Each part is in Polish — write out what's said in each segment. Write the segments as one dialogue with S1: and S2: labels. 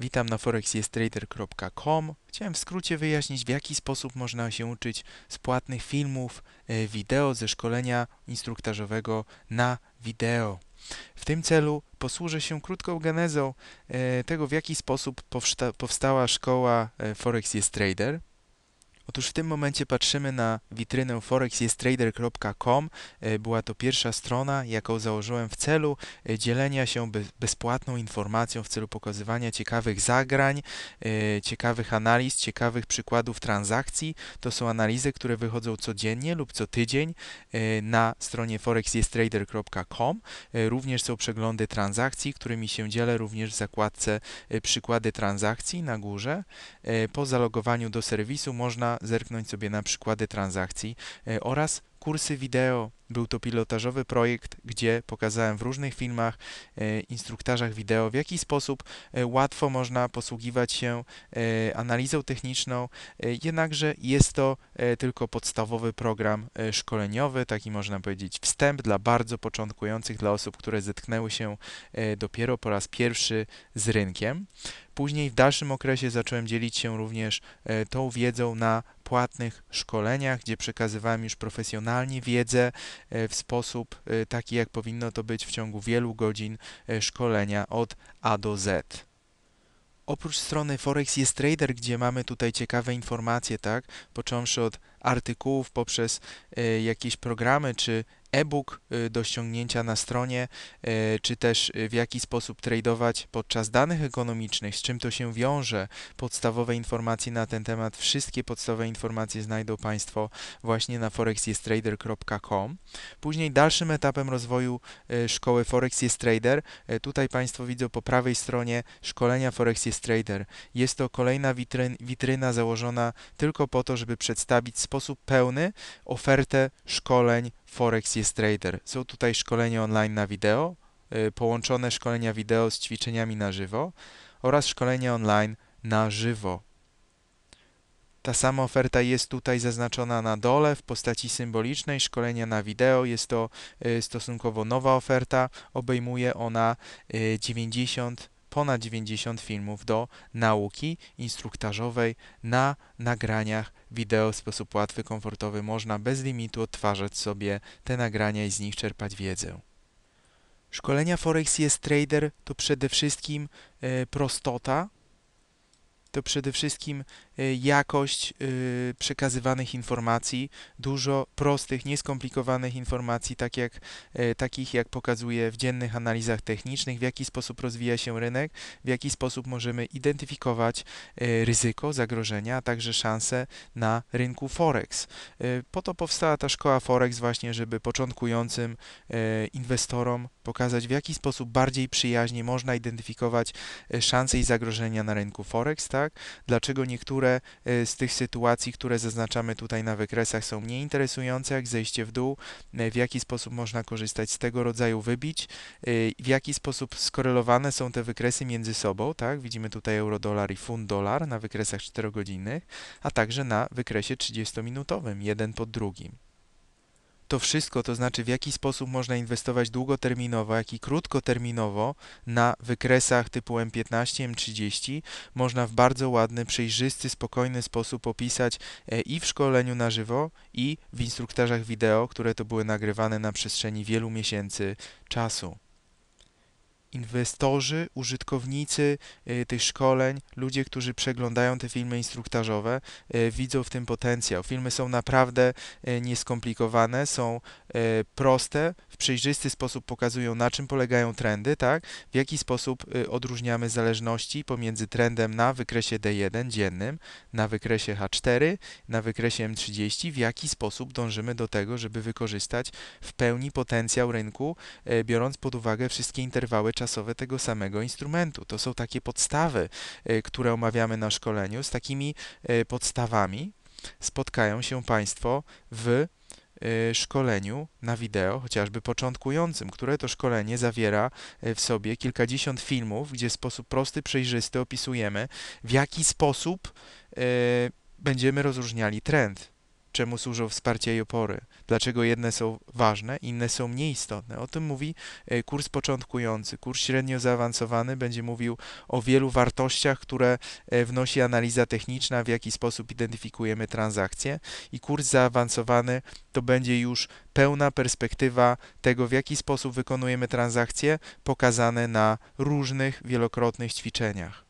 S1: Witam na forexyestrader.com. Chciałem w skrócie wyjaśnić, w jaki sposób można się uczyć z płatnych filmów, e, wideo ze szkolenia instruktażowego na wideo. W tym celu posłużę się krótką genezą e, tego, w jaki sposób powsta powstała szkoła e, Forex Jest Trader. Otóż w tym momencie patrzymy na witrynę forexjestrader.com. E, była to pierwsza strona, jaką założyłem w celu e, dzielenia się bezpłatną informacją, w celu pokazywania ciekawych zagrań, e, ciekawych analiz, ciekawych przykładów transakcji. To są analizy, które wychodzą codziennie lub co tydzień na stronie forexjestrader.com. Również są przeglądy transakcji, którymi się dzielę również w zakładce przykłady transakcji na górze. Po zalogowaniu do serwisu można zerknąć sobie na przykłady transakcji e, oraz kursy wideo. Był to pilotażowy projekt, gdzie pokazałem w różnych filmach, e, instruktażach wideo, w jaki sposób e, łatwo można posługiwać się analizą techniczną. Jednakże jest to tylko podstawowy program szkoleniowy, taki można powiedzieć wstęp dla bardzo początkujących, dla osób, które zetknęły się dopiero po raz pierwszy z rynkiem. Później w dalszym okresie zacząłem dzielić się również tą wiedzą na płatnych szkoleniach, gdzie przekazywałem już profesjonalnie wiedzę e, w sposób e, taki, jak powinno to być w ciągu wielu godzin e, szkolenia od A do Z. Oprócz strony Forex jest Trader, gdzie mamy tutaj ciekawe informacje, tak? Począwszy od artykułów poprzez e, jakieś programy czy e-book e, do ściągnięcia na stronie, e, czy też w jaki sposób tradować podczas danych ekonomicznych, z czym to się wiąże, podstawowe informacje na ten temat, wszystkie podstawowe informacje znajdą Państwo właśnie na forexjestrader.com. Później dalszym etapem rozwoju szkoły Forex jest Trader, tutaj Państwo widzą po prawej stronie szkolenia Forex jest Trader. Jest to kolejna witryn, witryna założona tylko po to, żeby przedstawić sposób sposób pełny ofertę szkoleń Forex jest Trader. Są tutaj szkolenia online na wideo, y, połączone szkolenia wideo z ćwiczeniami na żywo oraz szkolenie online na żywo. Ta sama oferta jest tutaj zaznaczona na dole w postaci symbolicznej szkolenia na wideo. Jest to y, stosunkowo nowa oferta. Obejmuje ona 90 y, ponad 90 filmów do nauki instruktażowej na nagraniach wideo w sposób łatwy, komfortowy można bez limitu odtwarzać sobie te nagrania i z nich czerpać wiedzę. Szkolenia Forex jest Trader to przede wszystkim e, prostota, to przede wszystkim y, jakość y, przekazywanych informacji, dużo prostych, nieskomplikowanych informacji, tak jak, y, takich jak pokazuje w dziennych analizach technicznych, w jaki sposób rozwija się rynek, w jaki sposób możemy identyfikować ryzyko, zagrożenia, a także szanse na rynku Forex. Po to powstała ta szkoła Forex właśnie, żeby początkującym inwestorom pokazać, w jaki sposób bardziej przyjaźnie można identyfikować szanse i zagrożenia na rynku Forex, tak? tak? Dlaczego niektóre e, z tych sytuacji, które zaznaczamy tutaj na wykresach są mniej interesujące, jak zejście w dół, e, w jaki sposób można korzystać z tego rodzaju wybić, e, w jaki sposób skorelowane są te wykresy między sobą, tak? Widzimy tutaj euro-dolar i fundolar dolar na wykresach 4 godzinnych, a także na wykresie 30-minutowym, jeden pod drugim to wszystko, to znaczy w jaki sposób można inwestować długoterminowo, jak i krótkoterminowo na wykresach typu M15, M30, można w bardzo ładny, przejrzysty, spokojny sposób opisać e, i w szkoleniu na żywo, i w instruktażach wideo, które to były nagrywane na przestrzeni wielu miesięcy czasu inwestorzy, użytkownicy e, tych szkoleń, ludzie, którzy przeglądają te filmy instruktażowe, e, widzą w tym potencjał. Filmy są naprawdę e, nieskomplikowane, są proste, w przejrzysty sposób pokazują, na czym polegają trendy, tak? w jaki sposób odróżniamy zależności pomiędzy trendem na wykresie D1 dziennym, na wykresie H4, na wykresie M30, w jaki sposób dążymy do tego, żeby wykorzystać w pełni potencjał rynku, biorąc pod uwagę wszystkie interwały czasowe tego samego instrumentu. To są takie podstawy, e, które omawiamy na szkoleniu. Z takimi e, podstawami spotkają się Państwo w e, szkoleniu na wideo, chociażby początkującym, które to szkolenie zawiera w sobie kilkadziesiąt filmów, gdzie w sposób prosty, przejrzysty opisujemy, w jaki sposób będziemy rozróżniali trend czemu służą wsparcia i opory, dlaczego jedne są ważne, inne są mniej istotne. O tym mówi e, kurs początkujący. Kurs średnio zaawansowany będzie mówił o wielu wartościach, które e, wnosi analiza techniczna, w jaki sposób identyfikujemy transakcje i kurs zaawansowany to będzie już pełna perspektywa tego, w jaki sposób wykonujemy transakcje pokazane na różnych wielokrotnych ćwiczeniach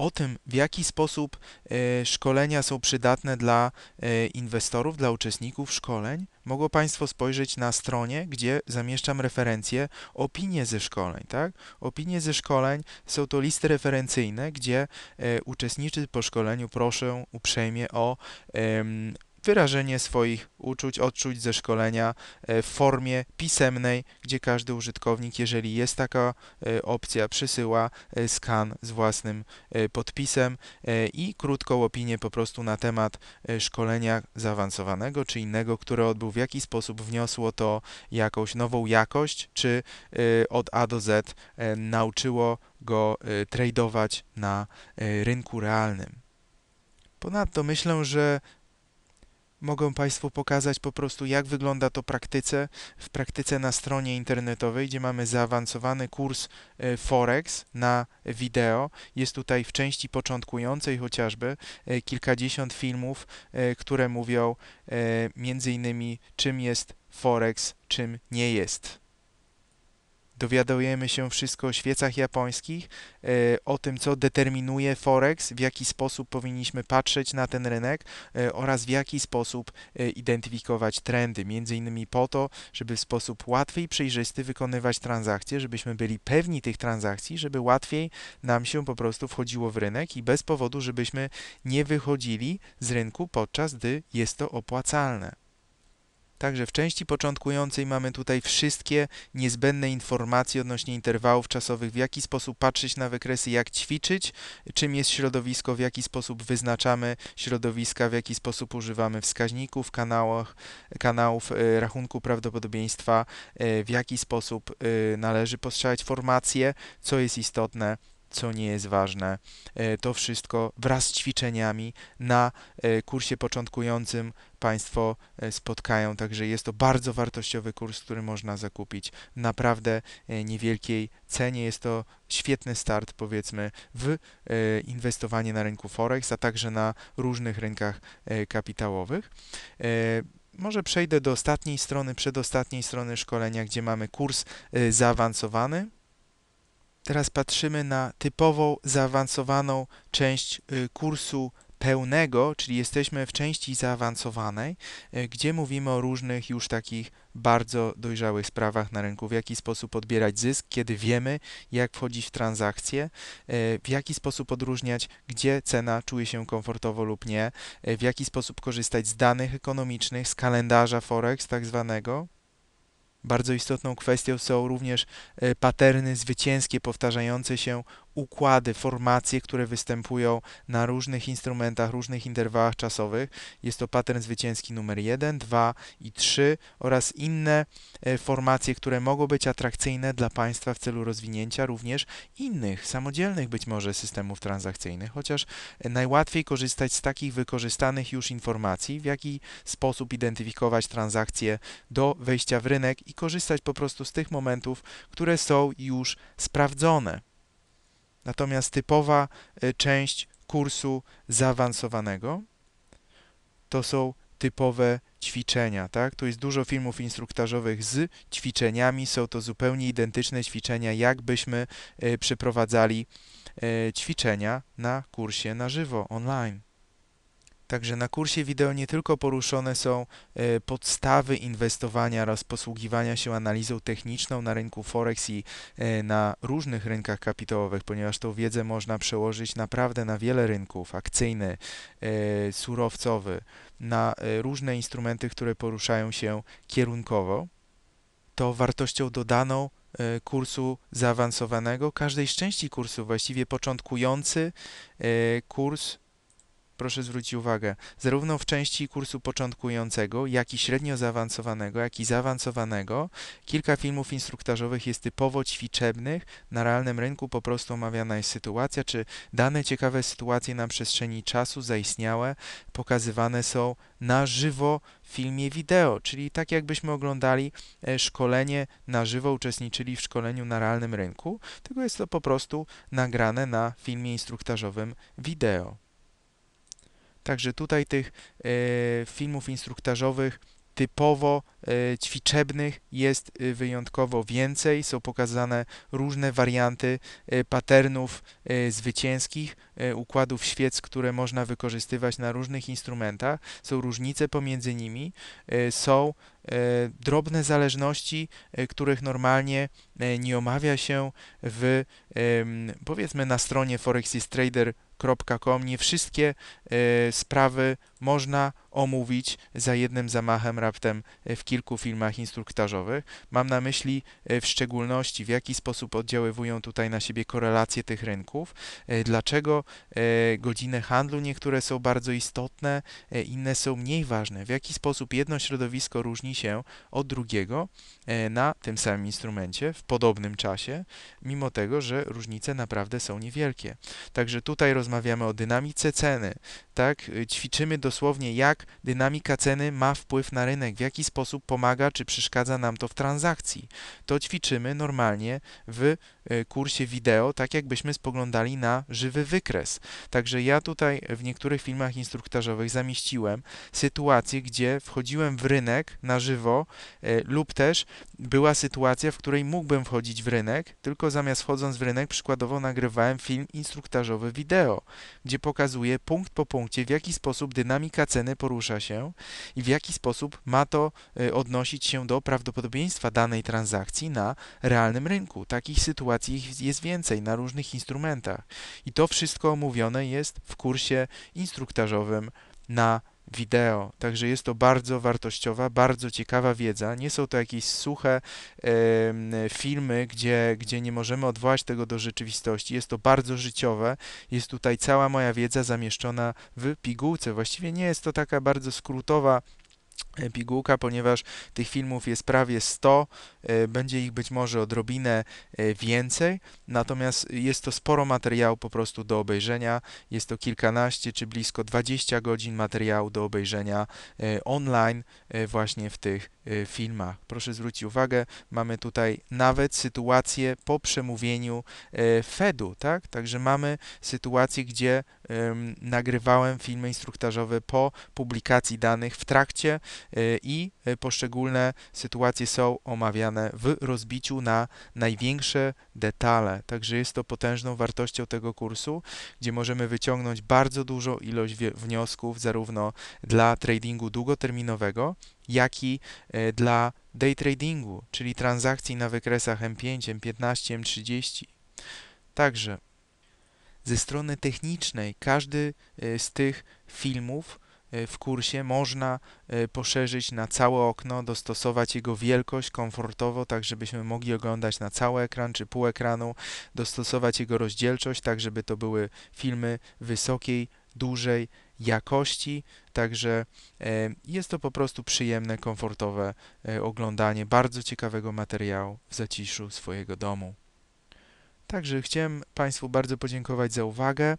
S1: o tym, w jaki sposób e, szkolenia są przydatne dla e, inwestorów, dla uczestników szkoleń, mogło Państwo spojrzeć na stronie, gdzie zamieszczam referencje, opinie ze szkoleń. Tak? Opinie ze szkoleń są to listy referencyjne, gdzie e, uczestniczy po szkoleniu proszę uprzejmie o wyrażenie swoich uczuć, odczuć ze szkolenia e, w formie pisemnej, gdzie każdy użytkownik, jeżeli jest taka e, opcja, przysyła e, skan z własnym podpisem i krótką opinię po prostu na temat szkolenia zaawansowanego czy innego, które odbył, w jaki sposób wniosło to jakąś nową jakość, czy od A do Z nauczyło go tradować na rynku realnym. Ponadto myślę, że mogę Państwu pokazać po prostu, jak wygląda to praktyce, w praktyce na stronie internetowej, gdzie mamy zaawansowany kurs e, Forex na wideo. Jest tutaj w części początkującej chociażby e, kilkadziesiąt filmów, e, które mówią między innymi czym jest Forex, czym nie jest dowiadujemy się wszystko o świecach japońskich, e, o tym, co determinuje Forex, w jaki sposób powinniśmy patrzeć na ten rynek e, oraz w jaki sposób e, identyfikować trendy, między innymi po to, żeby w sposób łatwy i przejrzysty wykonywać transakcje, żebyśmy byli pewni tych transakcji, żeby łatwiej nam się po prostu wchodziło w rynek i bez powodu, żebyśmy nie wychodzili z rynku podczas gdy jest to opłacalne. Także w części początkującej mamy tutaj wszystkie niezbędne informacje odnośnie interwałów czasowych, w jaki sposób patrzeć na wykresy, jak ćwiczyć, czym jest środowisko, w jaki sposób wyznaczamy środowiska, w jaki sposób używamy wskaźników, kanałach, kanałów e, rachunku prawdopodobieństwa, e, w jaki sposób e, należy postrzegać formacje, co jest istotne co nie jest ważne. E, to wszystko wraz z ćwiczeniami na e, kursie początkującym Państwo e, spotkają, także jest to bardzo wartościowy kurs, który można zakupić naprawdę niewielkiej cenie. Jest to świetny start, powiedzmy, w inwestowanie na rynku Forex, a także na różnych rynkach kapitałowych może przejdę do ostatniej strony, przedostatniej strony szkolenia, gdzie mamy kurs zaawansowany. Teraz patrzymy na typową, zaawansowaną część y, kursu pełnego, czyli jesteśmy w części zaawansowanej, y, gdzie mówimy o różnych już takich bardzo dojrzałych sprawach na rynku, w jaki sposób odbierać zysk, kiedy wiemy, jak wchodzić w transakcje, y, w jaki sposób odróżniać, gdzie cena czuje się komfortowo lub nie, w jaki sposób korzystać z danych ekonomicznych, z kalendarza Forex tak zwanego, bardzo istotną kwestią są również e, paterny zwycięskie powtarzające się układy, formacje, które występują na różnych instrumentach, różnych interwałach czasowych. Jest to pattern zwycięski numer 1, 2 i 3 oraz inne e, formacje, które mogą być atrakcyjne dla Państwa w celu rozwinięcia również innych, samodzielnych być może systemów transakcyjnych, chociaż e, najłatwiej korzystać z takich wykorzystanych już informacji, w jaki sposób identyfikować transakcje do wejścia w rynek i korzystać po prostu z tych momentów, które są już sprawdzone. Natomiast typowa y, część kursu zaawansowanego to są typowe ćwiczenia, tak? Tu jest dużo filmów instruktażowych z ćwiczeniami, są to zupełnie identyczne ćwiczenia, jakbyśmy y, przeprowadzali y, ćwiczenia na kursie na żywo, online. Także na kursie wideo nie tylko poruszone są e, podstawy inwestowania oraz posługiwania się analizą techniczną na rynku Forex i e, na różnych rynkach kapitałowych, ponieważ tą wiedzę można przełożyć naprawdę na wiele rynków, akcyjny, e, surowcowy, na różne instrumenty, które poruszają się kierunkowo, to wartością dodaną kursu zaawansowanego, każdej części kursu, właściwie początkujący kurs proszę zwrócić uwagę, zarówno w części kursu początkującego, jak i średnio zaawansowanego, jak i zaawansowanego, kilka filmów instruktażowych jest typowo ćwiczebnych, na realnym rynku po prostu omawiana jest sytuacja, czy dane ciekawe sytuacje na przestrzeni czasu zaistniałe pokazywane są na żywo w filmie wideo, czyli tak jakbyśmy oglądali e, szkolenie na żywo, uczestniczyli w szkoleniu na realnym rynku, tylko jest to po prostu nagrane na filmie instruktażowym wideo. Także tutaj tych e, filmów instruktażowych typowo e, ćwiczebnych jest e, wyjątkowo więcej. Są pokazane różne warianty patternów zwycięskich, układów świec, które można wykorzystywać na różnych instrumentach. Są różnice pomiędzy nimi, są drobne zależności, których normalnie nie omawia się w powiedzmy na stronie Forex Trader nie wszystkie e, sprawy można omówić za jednym zamachem raptem e, w kilku filmach instruktażowych. Mam na myśli e, w szczególności, w jaki sposób oddziaływują tutaj na siebie korelacje tych rynków, e, dlaczego godziny handlu niektóre są bardzo istotne, inne są mniej ważne, w jaki sposób jedno środowisko różni się od drugiego na tym samym instrumencie w podobnym czasie, mimo tego, że różnice naprawdę są niewielkie. Także tutaj rozmawiamy o dynamice ceny, tak? Ćwiczymy dosłownie jak jak dynamika ceny ma wpływ na rynek, w jaki sposób pomaga czy przeszkadza nam to w transakcji. To ćwiczymy normalnie w y, kursie wideo, tak jakbyśmy spoglądali na żywy wykres. Także ja tutaj w niektórych filmach instruktażowych zamieściłem sytuację, gdzie wchodziłem w rynek na żywo y, lub też była sytuacja, w której mógłbym wchodzić w rynek, tylko zamiast wchodząc w rynek przykładowo nagrywałem film instruktażowy wideo, gdzie pokazuję punkt po punkcie w jaki sposób dynamika ceny porusza się i w jaki sposób ma to y, odnosić się do prawdopodobieństwa danej transakcji na realnym rynku. Takich sytuacji jest więcej na różnych instrumentach i to wszystko omówione jest w kursie instruktażowym na wideo. Także jest to bardzo wartościowa, bardzo ciekawa wiedza. Nie są to jakieś suche y, filmy, gdzie, gdzie nie możemy odwołać tego do rzeczywistości. Jest to bardzo życiowe. Jest tutaj cała moja wiedza zamieszczona w pigułce. Właściwie nie jest to taka bardzo skrótowa pigułka, ponieważ tych filmów jest prawie 100, e, będzie ich być może odrobinę e, więcej, natomiast jest to sporo materiału po prostu do obejrzenia, jest to kilkanaście czy blisko 20 godzin materiału do obejrzenia e, online właśnie w tych filmach. Proszę zwrócić uwagę, mamy tutaj nawet sytuację po przemówieniu Fedu, tak? Także mamy sytuację, gdzie nagrywałem filmy instruktażowe po publikacji danych w trakcie y, i e, poszczególne sytuacje są omawiane w rozbiciu na największe detale. Także jest to potężną wartością tego kursu, gdzie możemy wyciągnąć bardzo dużą ilość wniosków zarówno dla tradingu długoterminowego, jak i y, dla day tradingu, czyli transakcji na wykresach M5, M15, M30. Także ze strony technicznej każdy e, z tych filmów e, w kursie można e, poszerzyć na całe okno, dostosować jego wielkość komfortowo, tak żebyśmy mogli oglądać na cały ekran czy pół ekranu, dostosować jego rozdzielczość, tak żeby to były filmy wysokiej, dużej jakości, także jest to po prostu przyjemne, komfortowe oglądanie bardzo ciekawego materiału w zaciszu swojego domu. Także chciałem Państwu bardzo podziękować za uwagę. E,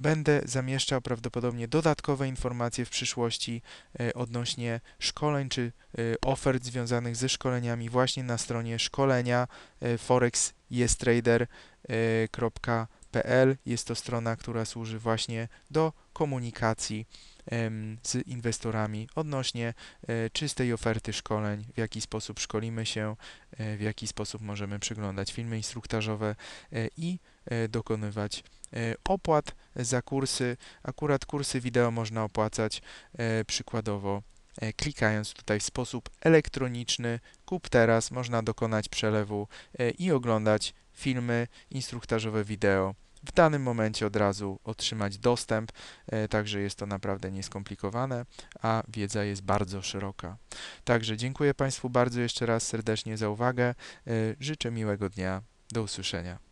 S1: będę zamieszczał prawdopodobnie dodatkowe informacje w przyszłości e, odnośnie szkoleń czy e, ofert związanych ze szkoleniami właśnie na stronie szkolenia forexjestrader.pl. Jest to strona, która służy właśnie do komunikacji z inwestorami odnośnie e, czystej oferty szkoleń, w jaki sposób szkolimy się, e, w jaki sposób możemy przeglądać filmy instruktażowe e, i dokonywać opłat za kursy. Akurat kursy wideo można opłacać przykładowo klikając tutaj w sposób elektroniczny kup teraz można dokonać przelewu i oglądać filmy instruktażowe wideo w danym momencie od razu otrzymać dostęp, e, także jest to naprawdę nieskomplikowane, a wiedza jest bardzo szeroka. Także dziękuję Państwu bardzo jeszcze raz serdecznie za uwagę, e, życzę miłego dnia, do usłyszenia.